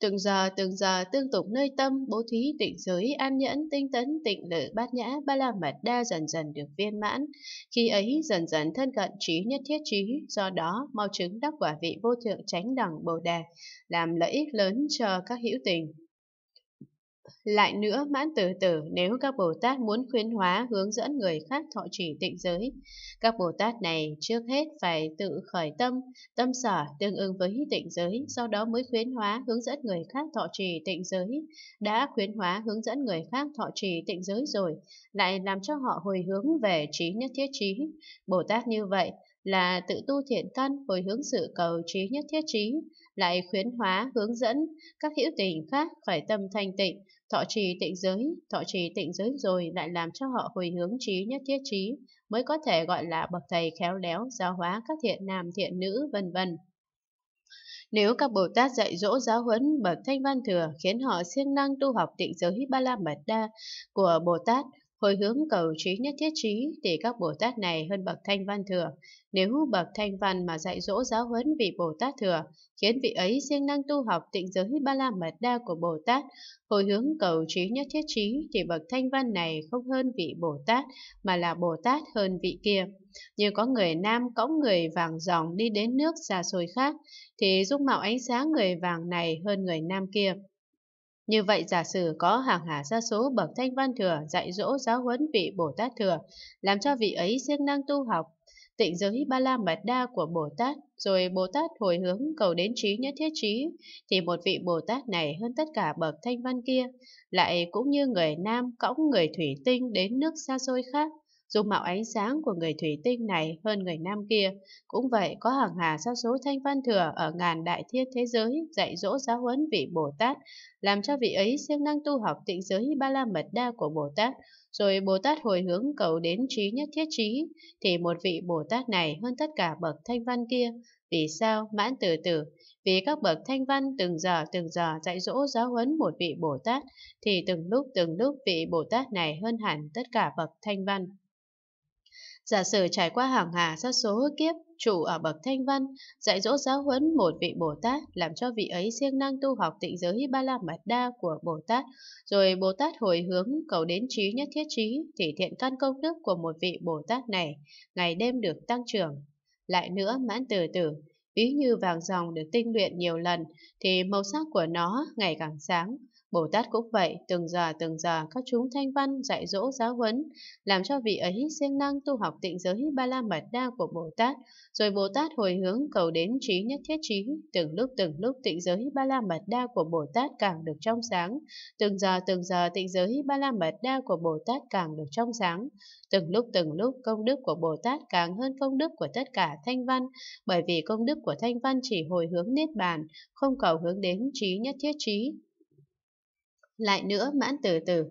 Từng giờ từng giờ tương tục nơi tâm, bố thí tịnh giới, an nhẫn, tinh tấn, tịnh lự, bát nhã, ba la mật đa dần dần được viên mãn. Khi ấy dần dần thân cận trí nhất thiết trí, do đó mau chứng đắc quả vị vô thượng chánh đẳng bồ đề, làm lợi ích lớn cho các hữu tình. Lại nữa, mãn tử tử nếu các Bồ Tát muốn khuyến hóa hướng dẫn người khác thọ trì tịnh giới, các Bồ Tát này trước hết phải tự khởi tâm, tâm sở tương ứng với tịnh giới, sau đó mới khuyến hóa hướng dẫn người khác thọ trì tịnh giới. Đã khuyến hóa hướng dẫn người khác thọ trì tịnh giới rồi, lại làm cho họ hồi hướng về trí nhất thiết trí. Bồ Tát như vậy là tự tu thiện căn hồi hướng sự cầu trí nhất thiết trí lại khuyến hóa hướng dẫn các hữu tình khác khởi tâm thanh tịnh, thọ trì tịnh giới, thọ trì tịnh giới rồi lại làm cho họ hồi hướng trí nhất thiết trí, mới có thể gọi là bậc thầy khéo léo giáo hóa các thiện nam thiện nữ vân vân. Nếu các Bồ Tát dạy dỗ giáo huấn bậc thanh văn thừa khiến họ siêng năng tu học tịnh giới Ba La Mật Đa của Bồ Tát, hồi hướng cầu trí nhất thiết trí để các Bồ Tát này hơn bậc thanh văn thừa. Nếu bậc thanh văn mà dạy dỗ giáo huấn vị Bồ Tát thừa, khiến vị ấy siêng năng tu học tịnh giới ba la mật đa của Bồ Tát, hồi hướng cầu trí nhất thiết trí thì bậc thanh văn này không hơn vị Bồ Tát mà là Bồ Tát hơn vị kia. Như có người nam cõng người vàng dòng đi đến nước xa xôi khác, thì dung mạo ánh sáng người vàng này hơn người nam kia. Như vậy giả sử có hàng hà sa số bậc thanh văn thừa dạy dỗ giáo huấn vị Bồ Tát thừa, làm cho vị ấy siêng năng tu học, tịnh giới ba la mật đa của Bồ Tát, rồi Bồ Tát hồi hướng cầu đến trí nhất thiết trí, thì một vị Bồ Tát này hơn tất cả bậc thanh văn kia, lại cũng như người Nam cõng người thủy tinh đến nước xa xôi khác, Dung mạo ánh sáng của người thủy tinh này hơn người nam kia. Cũng vậy, có hàng hà sa số thanh văn thừa ở ngàn đại thiên thế giới dạy dỗ giáo huấn vị Bồ Tát, làm cho vị ấy siêng năng tu học tịnh giới ba la mật đa của Bồ Tát. Rồi Bồ Tát hồi hướng cầu đến trí nhất thiết trí, thì một vị Bồ Tát này hơn tất cả bậc thanh văn kia. Vì sao? Mãn từ từ. Vì các bậc thanh văn từng giờ từng giờ dạy dỗ giáo huấn một vị Bồ Tát, thì từng lúc từng lúc vị Bồ Tát này hơn hẳn tất cả bậc thanh văn. Giả sử trải qua hàng hà sát số kiếp, trụ ở bậc thanh văn, dạy dỗ giáo huấn một vị Bồ Tát, làm cho vị ấy siêng năng tu học tịnh giới ba la mật đa của Bồ Tát, rồi Bồ Tát hồi hướng cầu đến trí nhất thiết trí, thì thiện căn công đức của một vị Bồ Tát này, ngày đêm được tăng trưởng. Lại nữa, mãn từ tử, ví như vàng dòng được tinh luyện nhiều lần, thì màu sắc của nó ngày càng sáng, Bồ Tát cũng vậy, từng giờ từng giờ các chúng thanh văn dạy dỗ giáo huấn, làm cho vị ấy siêng năng tu học tịnh giới ba la mật đa của Bồ Tát, rồi Bồ Tát hồi hướng cầu đến trí nhất thiết trí, từng lúc từng lúc tịnh giới ba la mật đa của Bồ Tát càng được trong sáng, từng giờ từng giờ tịnh giới ba la mật đa của Bồ Tát càng được trong sáng, từng lúc từng lúc công đức của Bồ Tát càng hơn công đức của tất cả thanh văn, bởi vì công đức của thanh văn chỉ hồi hướng niết bàn, không cầu hướng đến trí nhất thiết trí, lại nữa mãn từ từ,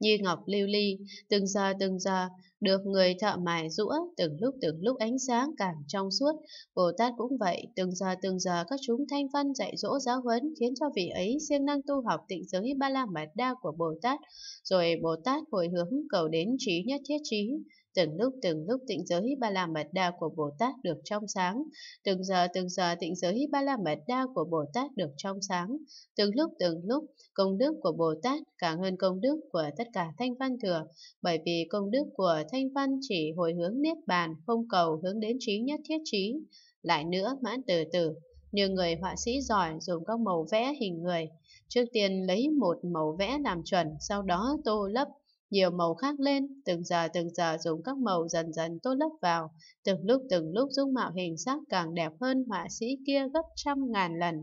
như ngọc lưu ly, từng giờ từng giờ, được người thợ mài rũa từng lúc từng lúc ánh sáng càng trong suốt. Bồ Tát cũng vậy, từng giờ từng giờ các chúng thanh văn dạy dỗ giáo huấn khiến cho vị ấy siêng năng tu học tịnh giới ba la mật đa của Bồ Tát, rồi Bồ Tát hồi hướng cầu đến trí nhất thiết trí. Từng lúc từng lúc tịnh giới ba la mật đa của Bồ Tát được trong sáng, từng giờ từng giờ tịnh giới ba la mật đa của Bồ Tát được trong sáng, từng lúc từng lúc công đức của Bồ Tát càng hơn công đức của tất cả thanh văn thừa, bởi vì công đức của thanh văn chỉ hồi hướng niết bàn, không cầu hướng đến trí nhất thiết trí. Lại nữa, mãn từ từ, như người họa sĩ giỏi dùng các màu vẽ hình người. Trước tiên lấy một màu vẽ làm chuẩn, sau đó tô lấp nhiều màu khác lên, từng giờ từng giờ dùng các màu dần dần tô lấp vào, từng lúc từng lúc dung mạo hình sắc càng đẹp hơn họa sĩ kia gấp trăm ngàn lần.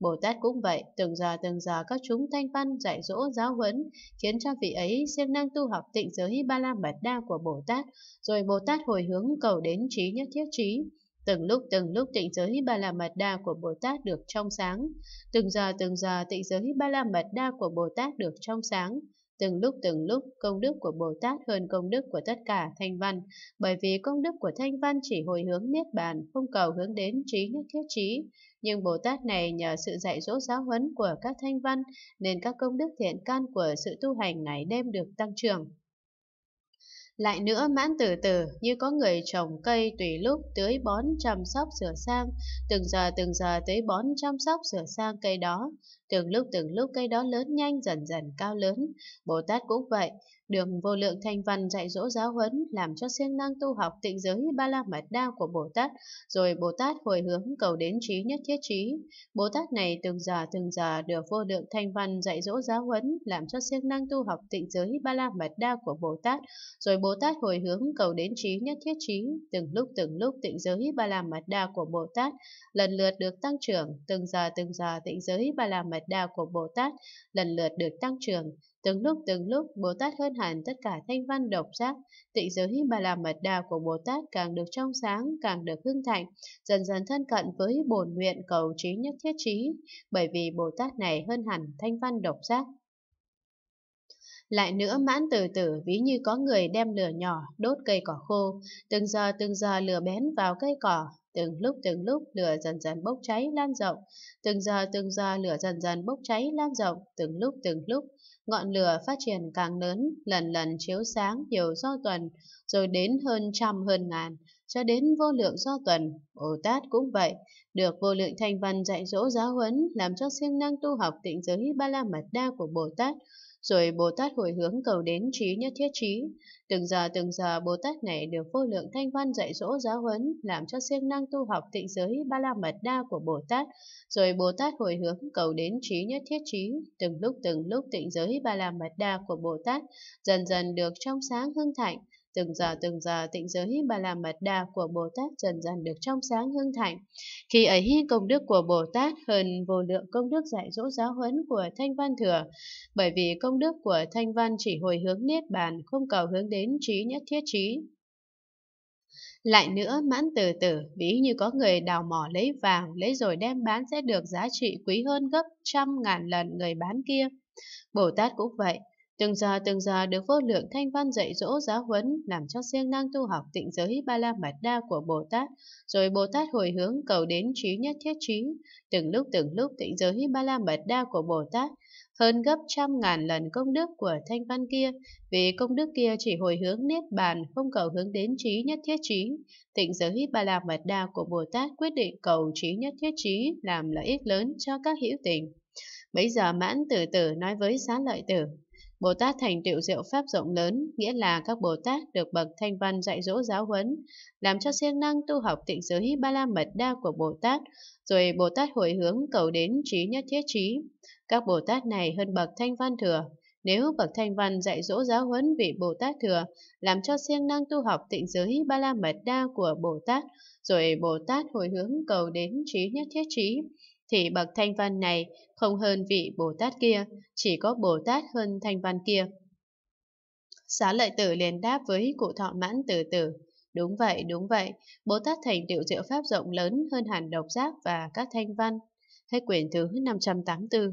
Bồ Tát cũng vậy, từng giờ từng giờ các chúng thanh văn dạy dỗ giáo huấn, khiến cho vị ấy siêng năng tu học tịnh giới ba la mật đa của Bồ Tát, rồi Bồ Tát hồi hướng cầu đến trí nhất thiết trí. Từng lúc từng lúc tịnh giới Ba La Mật Đa của Bồ Tát được trong sáng, từng giờ từng giờ tịnh giới Ba La Mật Đa của Bồ Tát được trong sáng, Từng lúc từng lúc, công đức của Bồ Tát hơn công đức của tất cả thanh văn, bởi vì công đức của thanh văn chỉ hồi hướng niết bàn, không cầu hướng đến trí nhất thiết trí. Nhưng Bồ Tát này nhờ sự dạy dỗ giáo huấn của các thanh văn, nên các công đức thiện can của sự tu hành ngày đêm được tăng trưởng. Lại nữa mãn từ từ như có người trồng cây tùy lúc tưới bón chăm sóc sửa sang, từng giờ từng giờ tưới bón chăm sóc sửa sang cây đó, từng lúc từng lúc cây đó lớn nhanh dần dần cao lớn. Bồ Tát cũng vậy, được vô lượng thanh văn dạy dỗ giáo huấn làm cho siêng năng tu học tịnh giới ba la mật đa của Bồ Tát, rồi Bồ Tát hồi hướng cầu đến trí nhất thiết trí. Bồ Tát này từng giờ từng giờ được vô lượng thanh văn dạy dỗ giáo huấn làm cho siêng năng tu học tịnh giới ba la mật đa của Bồ Tát, rồi Bồ Tát hồi hướng cầu đến trí nhất thiết trí, từng lúc từng lúc tịnh giới ba la mật đa của Bồ Tát lần lượt được tăng trưởng, từng giờ từng giờ tịnh giới ba la mật đa của Bồ Tát lần lượt được tăng trưởng Từng lúc từng lúc, Bồ Tát hơn hẳn tất cả thanh văn độc giác, tịnh giới bà la mật đà của Bồ Tát càng được trong sáng, càng được hưng thạnh, dần dần thân cận với bổn nguyện cầu trí nhất thiết trí, bởi vì Bồ Tát này hơn hẳn thanh văn độc giác. Lại nữa mãn từ tử ví như có người đem lửa nhỏ đốt cây cỏ khô, từng giờ từng giờ lửa bén vào cây cỏ, từng lúc từng lúc lửa dần dần bốc cháy lan rộng, từng giờ từng giờ lửa dần dần bốc cháy lan rộng, từng lúc từng lúc Ngọn lửa phát triển càng lớn, lần lần chiếu sáng nhiều do tuần, rồi đến hơn trăm hơn ngàn, cho đến vô lượng do tuần, Bồ Tát cũng vậy, được vô lượng thành văn dạy dỗ giáo huấn làm cho siêng năng tu học tịnh giới ba la mật đa của Bồ Tát, rồi Bồ Tát hồi hướng cầu đến trí nhất thiết trí. Từng giờ từng giờ Bồ Tát này được vô lượng thanh văn dạy dỗ giáo huấn, làm cho siêng năng tu học tịnh giới ba la mật đa của Bồ Tát, rồi Bồ Tát hồi hướng cầu đến trí nhất thiết trí. Từng lúc từng lúc tịnh giới ba la mật đa của Bồ Tát dần dần được trong sáng hưng thạnh, Từng giờ từng giờ tịnh giới bà la mật đa của Bồ Tát dần dần được trong sáng hương thạnh. Khi ấy công đức của Bồ Tát hơn vô lượng công đức dạy dỗ giáo huấn của Thanh Văn Thừa, bởi vì công đức của Thanh Văn chỉ hồi hướng niết bàn, không cầu hướng đến trí nhất thiết trí. Lại nữa, mãn từ tử, ví như có người đào mỏ lấy vàng, lấy rồi đem bán sẽ được giá trị quý hơn gấp trăm ngàn lần người bán kia. Bồ Tát cũng vậy, Từng giờ từng giờ được vô lượng thanh văn dạy dỗ giáo huấn làm cho siêng năng tu học tịnh giới ba la mật đa của Bồ Tát, rồi Bồ Tát hồi hướng cầu đến trí nhất thiết trí, từng lúc từng lúc tịnh giới ba la mật đa của Bồ Tát, hơn gấp trăm ngàn lần công đức của thanh văn kia, vì công đức kia chỉ hồi hướng niết bàn, không cầu hướng đến trí nhất thiết trí. Tịnh giới ba la mật đa của Bồ Tát quyết định cầu trí nhất thiết trí làm lợi ích lớn cho các hữu tình. bây giờ mãn tử tử nói với xá lợi tử, Bồ Tát thành tựu diệu pháp rộng lớn, nghĩa là các Bồ Tát được bậc thanh văn dạy dỗ giáo huấn, làm cho siêng năng tu học tịnh giới ba la mật đa của Bồ Tát, rồi Bồ Tát hồi hướng cầu đến trí nhất thiết trí. Các Bồ Tát này hơn bậc thanh văn thừa. Nếu bậc thanh văn dạy dỗ giáo huấn vị Bồ Tát thừa, làm cho siêng năng tu học tịnh giới ba la mật đa của Bồ Tát, rồi Bồ Tát hồi hướng cầu đến trí nhất thiết trí, thì bậc thanh văn này không hơn vị Bồ Tát kia, chỉ có Bồ Tát hơn thanh văn kia. Xá lợi tử liền đáp với cụ thọ mãn từ từ. Đúng vậy, đúng vậy, Bồ Tát thành tựu diệu pháp rộng lớn hơn hẳn độc giác và các thanh văn. Hết quyển thứ 584